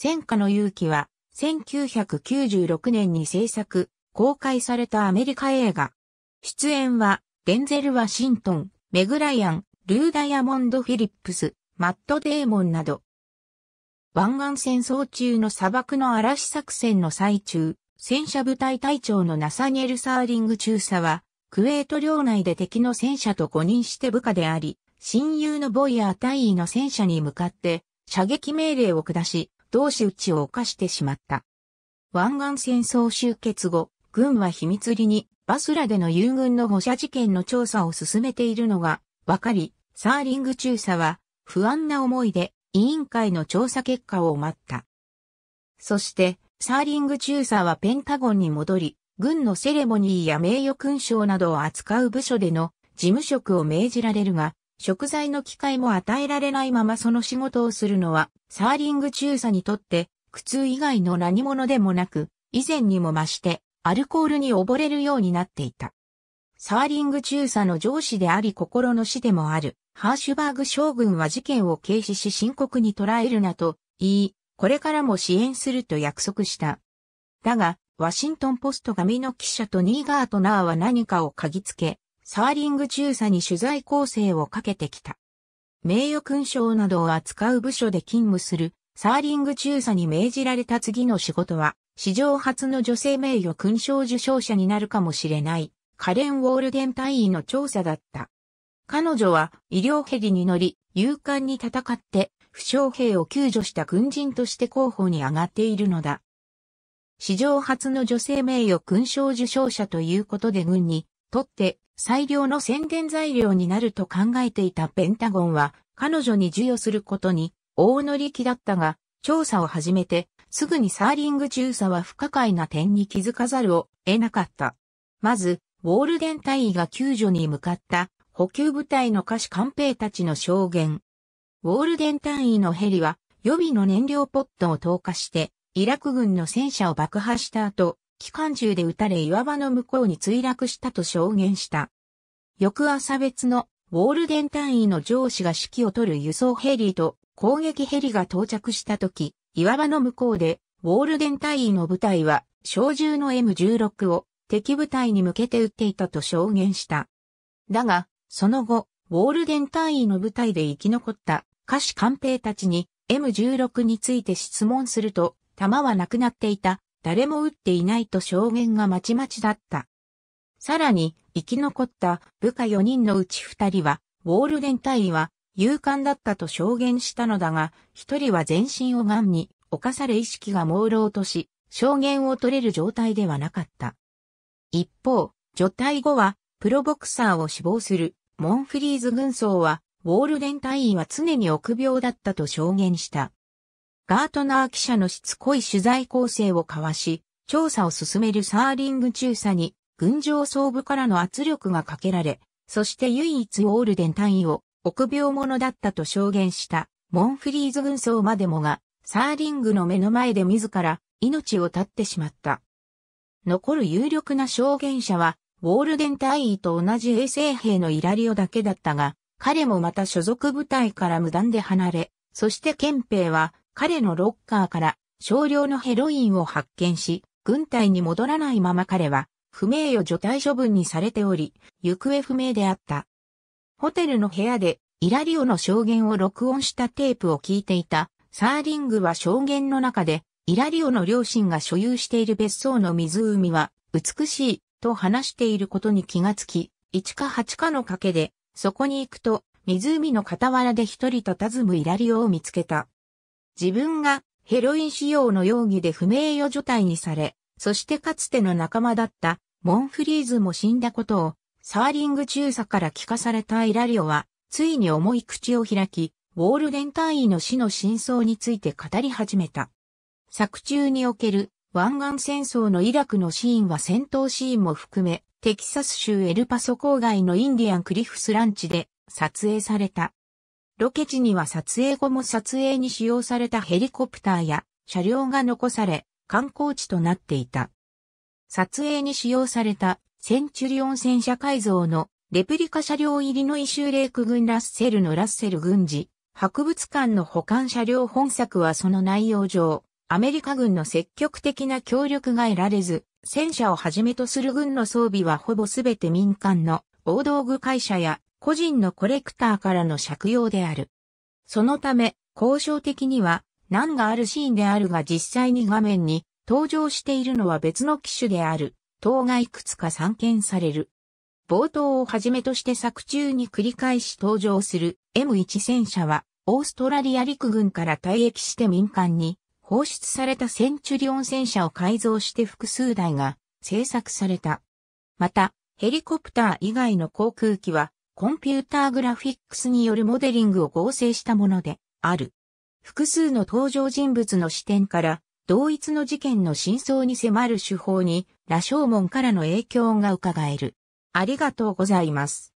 戦火の勇気は、1996年に制作、公開されたアメリカ映画。出演は、デンゼル・ワシントン、メグ・ライアン、ルー・ダイヤモンド・フィリップス、マット・デーモンなど。湾岸戦争中の砂漠の嵐作戦の最中、戦車部隊隊長のナサニエル・サーリング中佐は、クウェート領内で敵の戦車と誤認して部下であり、親友のボイヤー大尉の戦車に向かって、射撃命令を下し、同士討ちを犯してしまった。湾岸戦争終結後、軍は秘密裏にバスラでの友軍の捕射事件の調査を進めているのが分かり、サーリング中佐は不安な思いで委員会の調査結果を待った。そして、サーリング中佐はペンタゴンに戻り、軍のセレモニーや名誉勲章などを扱う部署での事務職を命じられるが、食材の機会も与えられないままその仕事をするのは、サーリング中佐にとって、苦痛以外の何者でもなく、以前にも増して、アルコールに溺れるようになっていた。サーリング中佐の上司であり心の師でもある、ハーシュバーグ将軍は事件を軽視し深刻に捉えるなと言い、これからも支援すると約束した。だが、ワシントンポスト紙の記者とニーガートナーは何かを嗅ぎつけ、サーリング中佐に取材構成をかけてきた。名誉勲章などを扱う部署で勤務するサーリング中佐に命じられた次の仕事は、史上初の女性名誉勲章受章者になるかもしれない、カレン・ウォールデン隊員の調査だった。彼女は医療ヘリに乗り、勇敢に戦って、負傷兵を救助した軍人として候補に上がっているのだ。史上初の女性名誉勲章受章者ということで軍にとって最良の宣伝材料になると考えていたペンタゴンは、彼女に授与することに大乗り気だったが、調査を始めて、すぐにサーリング中佐は不可解な点に気づかざるを得なかった。まず、ウォールデン単位が救助に向かった補給部隊の下士官兵たちの証言。ウォールデン単位のヘリは予備の燃料ポットを投下して、イラク軍の戦車を爆破した後、機関銃で撃たれ岩場の向こうに墜落したと証言した。翌朝別のウォールデン単位の上司が指揮を取る輸送ヘリと攻撃ヘリが到着した時、岩場の向こうでウォールデン単位の部隊は小銃の M16 を敵部隊に向けて撃っていたと証言した。だが、その後、ウォールデン単位の部隊で生き残った歌手・官兵たちに M16 について質問すると、弾はなくなっていた誰も撃っていないと証言がまちまちだった。さらに、生き残った部下4人のうち2人は、ウォールデン隊員は勇敢だったと証言したのだが、1人は全身を癌に侵され意識が朦朧とし、証言を取れる状態ではなかった。一方、除隊後は、プロボクサーを死亡する、モンフリーズ軍曹は、ウォールデン隊員は常に臆病だったと証言した。ガートナー記者のしつこい取材構成を交わし、調査を進めるサーリング中佐に、軍上総部からの圧力がかけられ、そして唯一オールデン単位を臆病者だったと証言したモンフリーズ軍曹までもが、サーリングの目の前で自ら命を絶ってしまった。残る有力な証言者は、ウォールデン大尉と同じ衛生兵のイラリオだけだったが、彼もまた所属部隊から無断で離れ、そして憲兵は彼のロッカーから少量のヘロインを発見し、軍隊に戻らないまま彼は不名誉除隊処分にされており、行方不明であった。ホテルの部屋でイラリオの証言を録音したテープを聞いていたサーリングは証言の中でイラリオの両親が所有している別荘の湖は美しいと話していることに気がつき、1か8かの賭けでそこに行くと湖の傍らで一人佇むイラリオを見つけた。自分がヘロイン使用の容疑で不名誉除隊にされ、そしてかつての仲間だったモンフリーズも死んだことをサーリング中佐から聞かされたイラリオは、ついに重い口を開き、ウォールデン隊員の死の真相について語り始めた。作中における湾岸戦争のイラクのシーンは戦闘シーンも含め、テキサス州エルパソ郊外のインディアンクリフスランチで撮影された。ロケ地には撮影後も撮影に使用されたヘリコプターや車両が残され、観光地となっていた。撮影に使用されたセンチュリオン戦車改造のレプリカ車両入りのイシューレーク軍ラッセルのラッセル軍事博物館の保管車両本作はその内容上、アメリカ軍の積極的な協力が得られず、戦車をはじめとする軍の装備はほぼすべて民間の大道具会社や個人のコレクターからの借用である。そのため、交渉的には、難があるシーンであるが実際に画面に登場しているのは別の機種である、等がいくつか散見される。冒頭をはじめとして作中に繰り返し登場する M1 戦車は、オーストラリア陸軍から退役して民間に放出されたセンチュリオン戦車を改造して複数台が製作された。また、ヘリコプター以外の航空機はコンピューターグラフィックスによるモデリングを合成したものである。複数の登場人物の視点から同一の事件の真相に迫る手法に、羅生門からの影響が伺える。ありがとうございます。